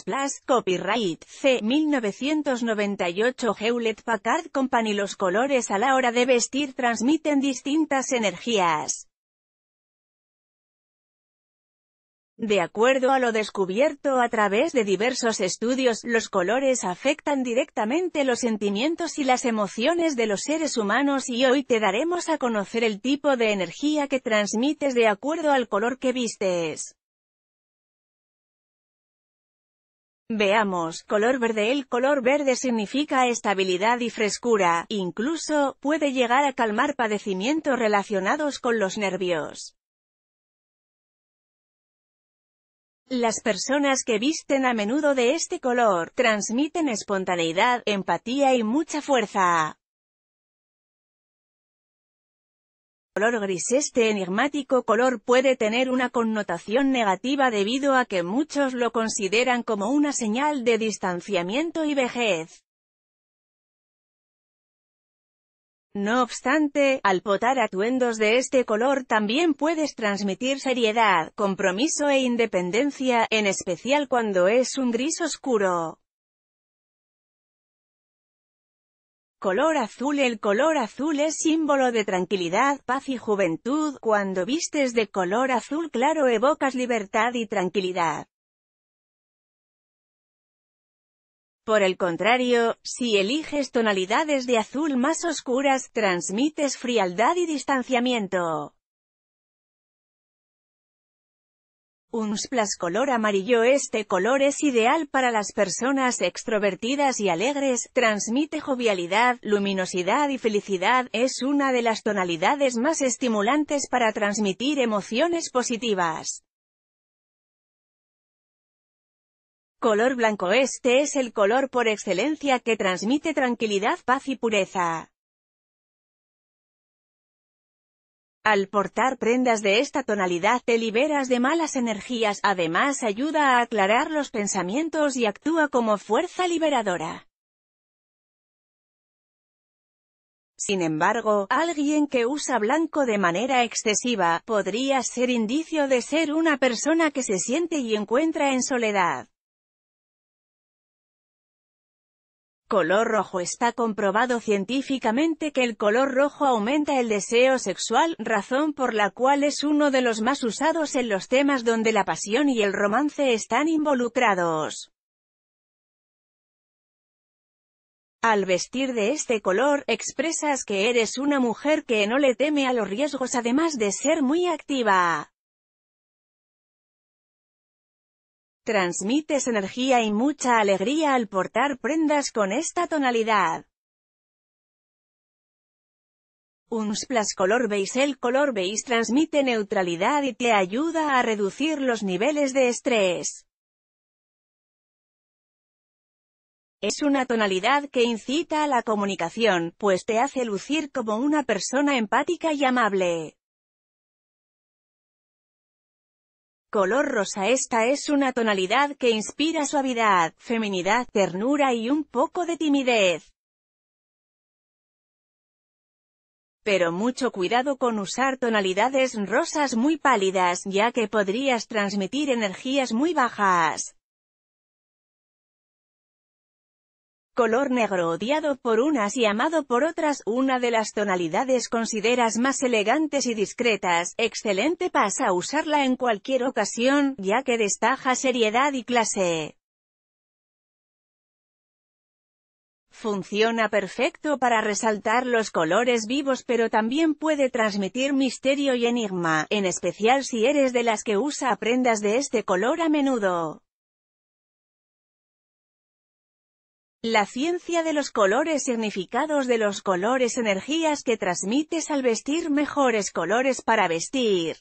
Plus copyright, C. 1998 Hewlett Packard Company Los colores a la hora de vestir transmiten distintas energías. De acuerdo a lo descubierto a través de diversos estudios, los colores afectan directamente los sentimientos y las emociones de los seres humanos y hoy te daremos a conocer el tipo de energía que transmites de acuerdo al color que vistes. Veamos, color verde El color verde significa estabilidad y frescura, incluso, puede llegar a calmar padecimientos relacionados con los nervios. Las personas que visten a menudo de este color, transmiten espontaneidad, empatía y mucha fuerza. color gris Este enigmático color puede tener una connotación negativa debido a que muchos lo consideran como una señal de distanciamiento y vejez. No obstante, al potar atuendos de este color también puedes transmitir seriedad, compromiso e independencia, en especial cuando es un gris oscuro. Color azul El color azul es símbolo de tranquilidad, paz y juventud, cuando vistes de color azul claro evocas libertad y tranquilidad. Por el contrario, si eliges tonalidades de azul más oscuras, transmites frialdad y distanciamiento. Un splash color amarillo Este color es ideal para las personas extrovertidas y alegres, transmite jovialidad, luminosidad y felicidad, es una de las tonalidades más estimulantes para transmitir emociones positivas. Color blanco Este es el color por excelencia que transmite tranquilidad, paz y pureza. Al portar prendas de esta tonalidad te liberas de malas energías, además ayuda a aclarar los pensamientos y actúa como fuerza liberadora. Sin embargo, alguien que usa blanco de manera excesiva, podría ser indicio de ser una persona que se siente y encuentra en soledad. color rojo está comprobado científicamente que el color rojo aumenta el deseo sexual, razón por la cual es uno de los más usados en los temas donde la pasión y el romance están involucrados. Al vestir de este color, expresas que eres una mujer que no le teme a los riesgos además de ser muy activa. Transmites energía y mucha alegría al portar prendas con esta tonalidad. Un splash color beige El color beige transmite neutralidad y te ayuda a reducir los niveles de estrés. Es una tonalidad que incita a la comunicación, pues te hace lucir como una persona empática y amable. Color rosa Esta es una tonalidad que inspira suavidad, feminidad, ternura y un poco de timidez. Pero mucho cuidado con usar tonalidades rosas muy pálidas, ya que podrías transmitir energías muy bajas. Color negro odiado por unas y amado por otras, una de las tonalidades consideras más elegantes y discretas, excelente pasa a usarla en cualquier ocasión, ya que destaja seriedad y clase. Funciona perfecto para resaltar los colores vivos pero también puede transmitir misterio y enigma, en especial si eres de las que usa prendas de este color a menudo. La ciencia de los colores significados de los colores energías que transmites al vestir mejores colores para vestir.